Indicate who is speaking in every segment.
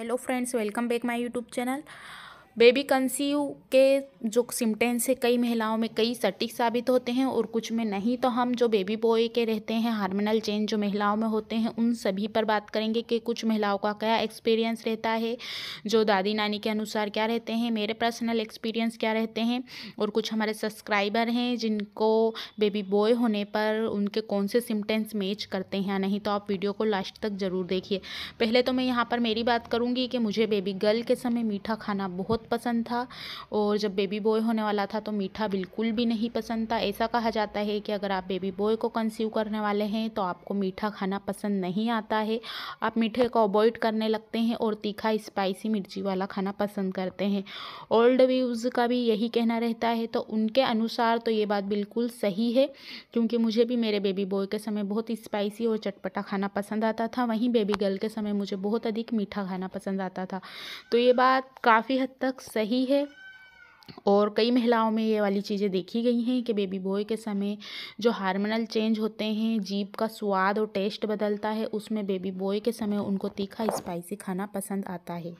Speaker 1: hello friends welcome back my YouTube channel baby conceive के जो सिम्टेंस है कई महिलाओं में कई सटीक साबित होते हैं और कुछ में नहीं तो हम जो बेबी बॉय के रहते हैं हार्मोनल चेंज जो महिलाओं में होते हैं उन सभी पर बात करेंगे कि कुछ महिलाओं का क्या एक्सपीरियंस रहता है जो दादी नानी के अनुसार क्या रहते हैं मेरे पर्सनल एक्सपीरियंस क्या रहते हैं और कुछ हमारे सब्सक्राइबर हैं जिनको बेबी बॉय होने पर उनके कौन से सिम्टेंस मैच करते हैं या नहीं तो आप वीडियो को लास्ट तक ज़रूर देखिए पहले तो मैं यहाँ पर मेरी बात करूँगी कि मुझे बेबी गर्ल के समय मीठा खाना बहुत पसंद था और जब बेबी बॉय होने वाला था तो मीठा बिल्कुल भी नहीं पसंद था ऐसा कहा जाता है कि अगर आप बेबी बॉय को कंसीव करने वाले हैं तो आपको मीठा खाना पसंद नहीं आता है आप मीठे को अवॉइड करने लगते हैं और तीखा स्पाइसी मिर्ची वाला खाना पसंद करते हैं ओल्ड व्यूज़ का भी यही कहना रहता है तो उनके अनुसार तो ये बात बिल्कुल सही है क्योंकि मुझे भी मेरे बेबी बॉय के समय बहुत स्पाइसी और चटपटा खाना पसंद आता था वहीं बेबी गर्ल के समय मुझे बहुत अधिक मीठा खाना पसंद आता था तो ये बात काफ़ी हद तक तक सही है और कई महिलाओं में ये वाली चीज़ें देखी गई हैं कि बेबी बॉय के समय जो हार्मोनल चेंज होते हैं जीप का स्वाद और टेस्ट बदलता है उसमें बेबी बॉय के समय उनको तीखा स्पाइसी खाना पसंद आता है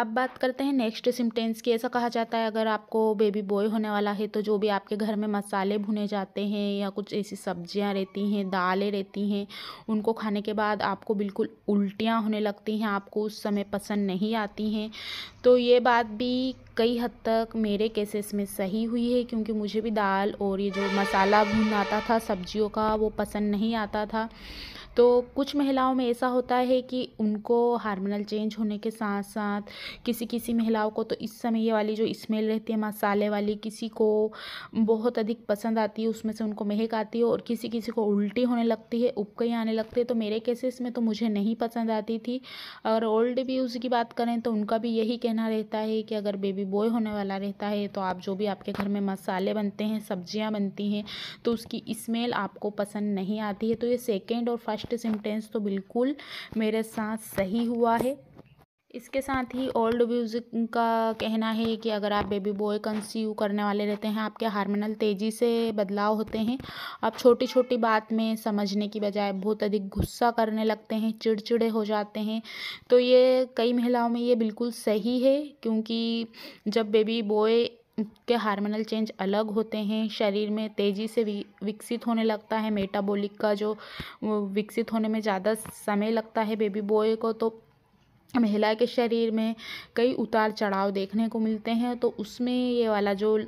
Speaker 1: अब बात करते हैं नेक्स्ट सिम्टेंस की ऐसा कहा जाता है अगर आपको बेबी बॉय होने वाला है तो जो भी आपके घर में मसाले भुने जाते हैं या कुछ ऐसी सब्जियां रहती हैं दालें रहती हैं उनको खाने के बाद आपको बिल्कुल उल्टियां होने लगती हैं आपको उस समय पसंद नहीं आती हैं तो ये बात भी कई हद तक मेरे केसेस में सही हुई है क्योंकि मुझे भी दाल और ये जो मसाला भुन आता था सब्जियों का वो पसंद नहीं आता था तो कुछ महिलाओं में ऐसा होता है कि उनको हार्मोनल चेंज होने के साथ साथ किसी किसी महिलाओं को तो इस समय ये वाली जो स्मेल रहती है मसाले वाली किसी को बहुत अधिक पसंद आती है उसमें से उनको महक आती है और किसी किसी को उल्टी होने लगती है उपकई आने लगती है तो मेरे केसेस में तो मुझे नहीं पसंद आती थी और ओल्ड व्यूज़ की बात करें तो उनका भी यही कहना रहता है कि अगर बेबी बॉय होने वाला रहता है तो आप जो भी आपके घर में मसाले बनते हैं सब्जियाँ बनती हैं तो उसकी स्मेल आपको पसंद नहीं आती है तो ये सेकेंड और फर्स्ट फर्स्ट सेंटेंस तो बिल्कुल मेरे साथ सही हुआ है इसके साथ ही ओल्ड म्यूज़िक का कहना है कि अगर आप बेबी बॉय कंसीव करने वाले रहते हैं आपके हार्मोनल तेज़ी से बदलाव होते हैं आप छोटी छोटी बात में समझने की बजाय बहुत अधिक गुस्सा करने लगते हैं चिड़चिड़े हो जाते हैं तो ये कई महिलाओं में ये बिल्कुल सही है क्योंकि जब बेबी बॉय के हार्मोनल चेंज अलग होते हैं शरीर में तेज़ी से विकसित होने लगता है मेटाबॉलिक का जो विकसित होने में ज़्यादा समय लगता है बेबी बॉय को तो महिला के शरीर में कई उतार चढ़ाव देखने को मिलते हैं तो उसमें ये वाला जो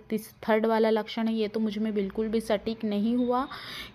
Speaker 1: थर्ड वाला लक्षण है ये तो मुझ में बिल्कुल भी सटीक नहीं हुआ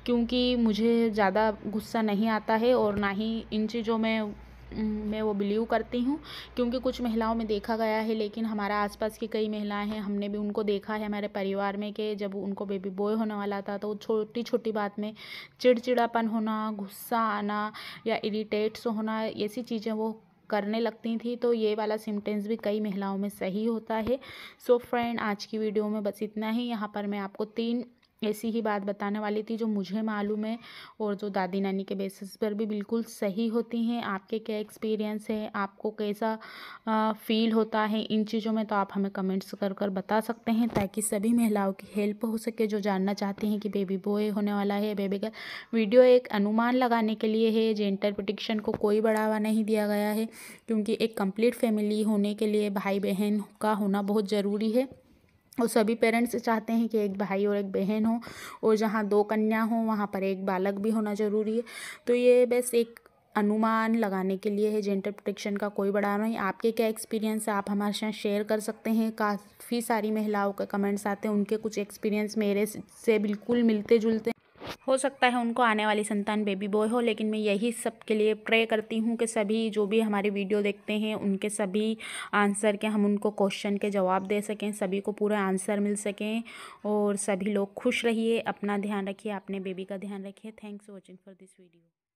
Speaker 1: क्योंकि मुझे ज़्यादा गुस्सा नहीं आता है और ना ही इन चीज़ों में हम्म, मैं वो बिलीव करती हूँ क्योंकि कुछ महिलाओं में देखा गया है लेकिन हमारा आसपास की कई महिलाएं हैं हमने भी उनको देखा है हमारे परिवार में कि जब उनको बेबी बॉय होने वाला था तो छोटी छोटी बात में चिड़चिड़ापन होना गुस्सा आना या इरीटेट्स होना ऐसी चीज़ें वो करने लगती थी तो ये वाला सिम्टेंस भी कई महिलाओं में सही होता है सो so फ्रेंड आज की वीडियो में बस इतना ही यहाँ पर मैं आपको तीन ऐसी ही बात बताने वाली थी जो मुझे मालूम है और जो दादी नानी के बेसिस पर भी बिल्कुल सही होती हैं आपके क्या एक्सपीरियंस है आपको कैसा फील होता है इन चीज़ों में तो आप हमें कमेंट्स कर कर बता सकते हैं ताकि सभी महिलाओं की हेल्प हो सके जो जानना चाहती हैं कि बेबी बॉय होने वाला है बेबी का वीडियो एक अनुमान लगाने के लिए है जेंटर प्रोटिक्शन को कोई बढ़ावा नहीं दिया गया है क्योंकि एक कम्प्लीट फैमिली होने के लिए भाई बहन का होना बहुत ज़रूरी है और सभी पेरेंट्स चाहते हैं कि एक भाई और एक बहन हो और जहाँ दो कन्या हो वहाँ पर एक बालक भी होना ज़रूरी है तो ये बस एक अनुमान लगाने के लिए है जेंडर प्रोटेक्शन का कोई बड़ा नहीं आपके क्या एक्सपीरियंस है आप हमारे साथ शेयर कर सकते हैं काफ़ी सारी महिलाओं के कमेंट्स आते हैं उनके कुछ एक्सपीरियंस मेरे से बिल्कुल मिलते जुलते हो सकता है उनको आने वाली संतान बेबी बॉय हो लेकिन मैं यही सबके लिए प्रे करती हूँ कि सभी जो भी हमारी वीडियो देखते हैं उनके सभी आंसर के हम उनको क्वेश्चन के जवाब दे सकें सभी को पूरा आंसर मिल सकें और सभी लोग खुश रहिए अपना ध्यान रखिए अपने बेबी का ध्यान रखिए thanks watching for this video